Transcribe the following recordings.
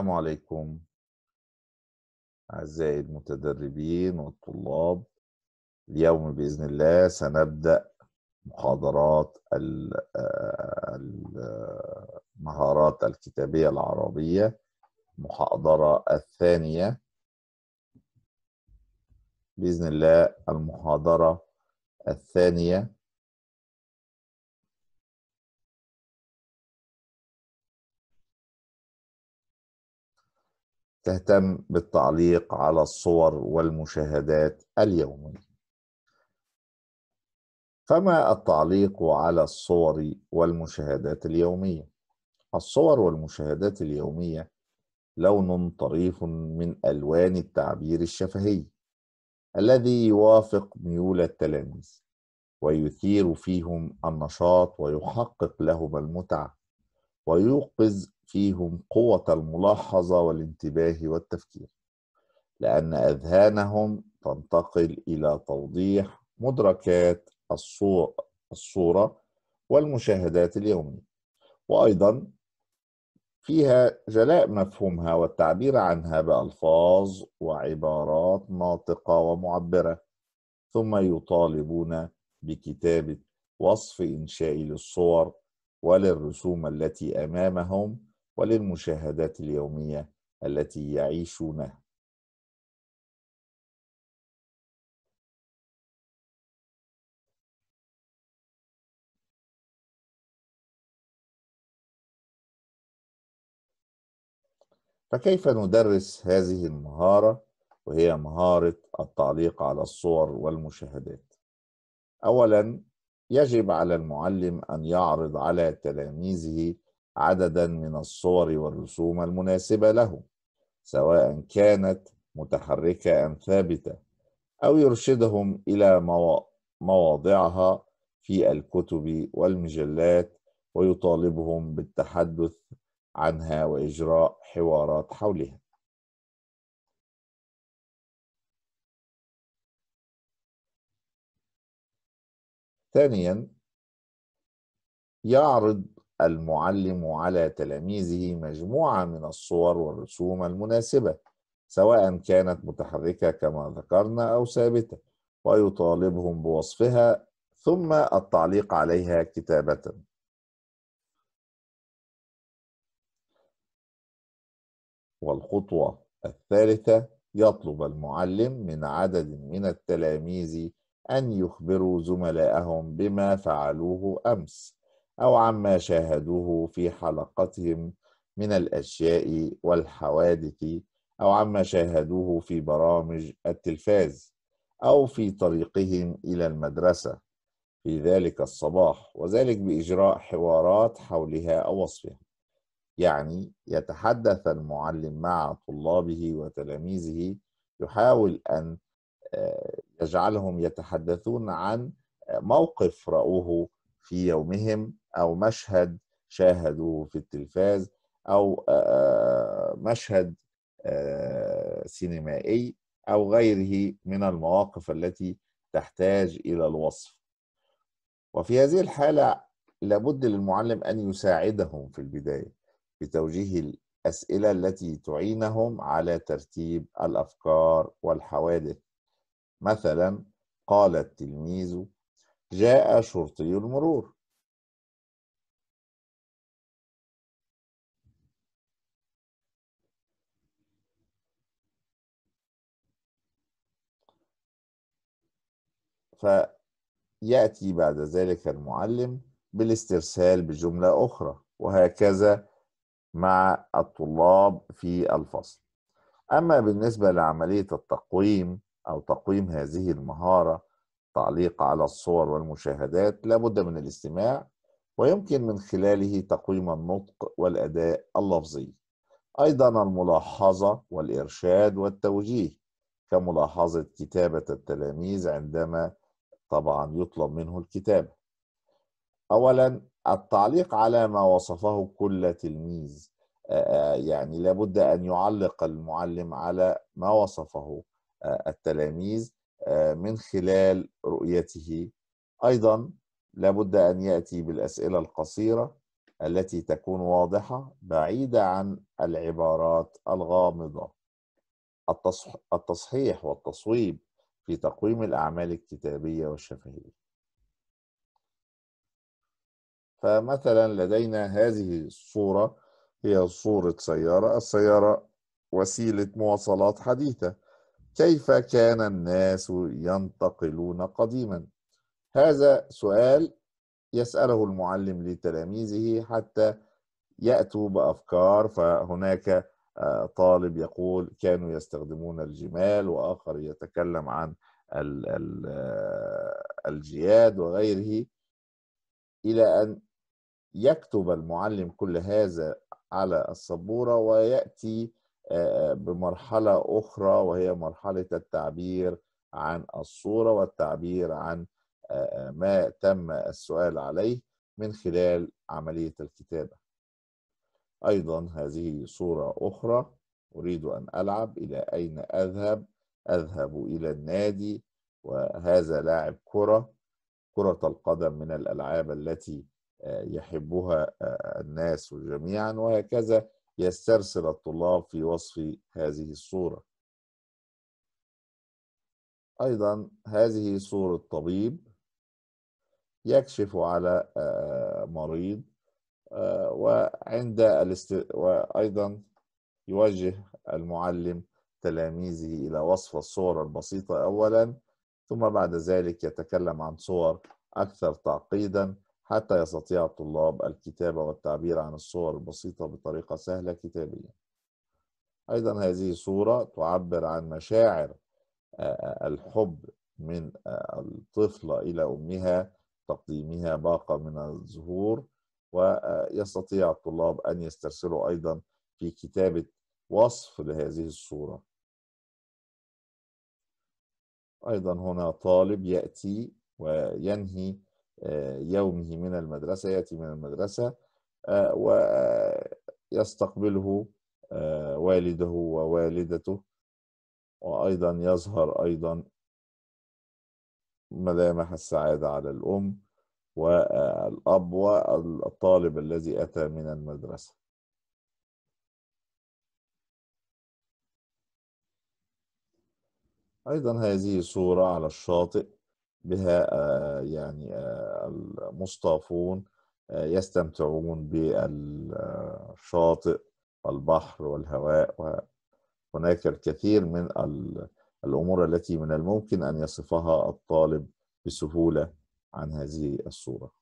السلام عليكم أعزائي المتدربين والطلاب اليوم بإذن الله سنبدأ محاضرات آه، المهارات الكتابية العربية المحاضرة الثانية بإذن الله المحاضرة الثانية تهتم بالتعليق على الصور والمشاهدات اليومية فما التعليق على الصور والمشاهدات اليومية؟ الصور والمشاهدات اليومية لون طريف من ألوان التعبير الشفهي الذي يوافق ميول التلاميذ ويثير فيهم النشاط ويحقق لهم المتعة ويوقظ فيهم قوة الملاحظة والانتباه والتفكير لأن أذهانهم تنتقل إلى توضيح مدركات الصورة والمشاهدات اليومية وأيضا فيها جلاء مفهومها والتعبير عنها بألفاظ وعبارات ناطقة ومعبرة ثم يطالبون بكتابة وصف إنشائي للصور وللرسوم التي أمامهم وللمشاهدات اليومية التي يعيشونها فكيف ندرس هذه المهارة وهي مهارة التعليق على الصور والمشاهدات؟ أولاً يجب على المعلم أن يعرض على تلاميذه عددا من الصور والرسوم المناسبة له سواء كانت متحركة أم ثابتة أو يرشدهم إلى مواضعها في الكتب والمجلات ويطالبهم بالتحدث عنها وإجراء حوارات حولها ثانيا يعرض المعلم على تلاميذه مجموعة من الصور والرسوم المناسبة سواء كانت متحركة كما ذكرنا أو ثابتة ويطالبهم بوصفها ثم التعليق عليها كتابة والخطوة الثالثة يطلب المعلم من عدد من التلاميذ أن يخبروا زملائهم بما فعلوه أمس أو عما شاهدوه في حلقتهم من الأشياء والحوادث أو عما شاهدوه في برامج التلفاز أو في طريقهم إلى المدرسة في ذلك الصباح وذلك بإجراء حوارات حولها أو وصفها يعني يتحدث المعلم مع طلابه وتلاميذه يحاول أن آه، يجعلهم يتحدثون عن آه، موقف رأوه في يومهم او مشهد شاهدوه في التلفاز او مشهد سينمائي او غيره من المواقف التي تحتاج الى الوصف وفي هذه الحاله لابد للمعلم ان يساعدهم في البدايه بتوجيه الاسئله التي تعينهم على ترتيب الافكار والحوادث مثلا قال التلميذ جاء شرطي المرور فيأتي بعد ذلك المعلم بالاسترسال بجملة أخرى وهكذا مع الطلاب في الفصل أما بالنسبة لعملية التقويم أو تقويم هذه المهارة تعليق على الصور والمشاهدات لابد من الاستماع ويمكن من خلاله تقويم النطق والأداء اللفظي أيضا الملاحظة والإرشاد والتوجيه كملاحظة كتابة التلاميذ عندما طبعا يطلب منه الكتابة أولا التعليق على ما وصفه كل تلميذ يعني لابد أن يعلق المعلم على ما وصفه التلاميذ من خلال رؤيته أيضا لابد أن يأتي بالأسئلة القصيرة التي تكون واضحة بعيدة عن العبارات الغامضة التصحيح والتصويب في تقويم الأعمال الكتابية والشفهية فمثلا لدينا هذه الصورة هي صورة سيارة السيارة وسيلة مواصلات حديثة كيف كان الناس ينتقلون قديما هذا سؤال يسأله المعلم لتلاميذه حتى يأتوا بأفكار فهناك آه، طالب يقول كانوا يستخدمون الجمال واخر يتكلم عن آه، الجياد وغيره الى ان يكتب المعلم كل هذا على السبوره وياتي آه، بمرحله اخرى وهي مرحله التعبير عن الصوره والتعبير عن ما تم السؤال عليه من خلال عمليه الكتابه أيضا هذه صورة أخرى أريد أن ألعب إلى أين أذهب أذهب إلى النادي وهذا لاعب كرة كرة القدم من الألعاب التي آه، يحبها آه، الناس جميعا وهكذا يسترسل الطلاب في وصف هذه الصورة أيضا هذه صورة طبيب يكشف على آه، مريض آه، وعند الاست... وأيضا يوجه المعلم تلاميذه إلى وصف الصور البسيطة أولا ثم بعد ذلك يتكلم عن صور أكثر تعقيدا حتى يستطيع الطلاب الكتابة والتعبير عن الصور البسيطة بطريقة سهلة كتابية أيضا هذه صورة تعبر عن مشاعر آه، الحب من آه، الطفلة إلى أمها تقديمها باقة من الزهور ويستطيع الطلاب أن يسترسلوا أيضا في كتابة وصف لهذه الصورة أيضا هنا طالب يأتي وينهي آه، يومه من المدرسة يأتي من المدرسة آه، ويستقبله آه، والده ووالدته وأيضا يظهر أيضا ملامح السعادة على الأم والأب والطالب الذي أتى من المدرسة أيضا هذه صورة على الشاطئ بها آه، يعني آه، المصطافون آه، يستمتعون بالشاطئ والبحر والهواء وهناك الكثير من الأمور التي من الممكن أن يصفها الطالب بسهولة عن هذه الصورة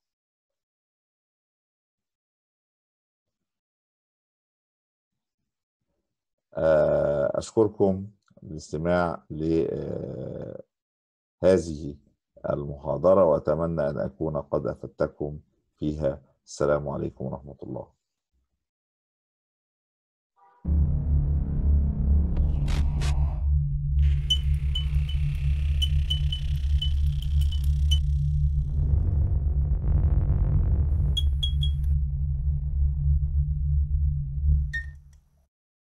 آه، أشكركم الاستماع لهذه آه، المحاضرة وأتمنى أن أكون قد أفدتكم فيها السلام عليكم ورحمة الله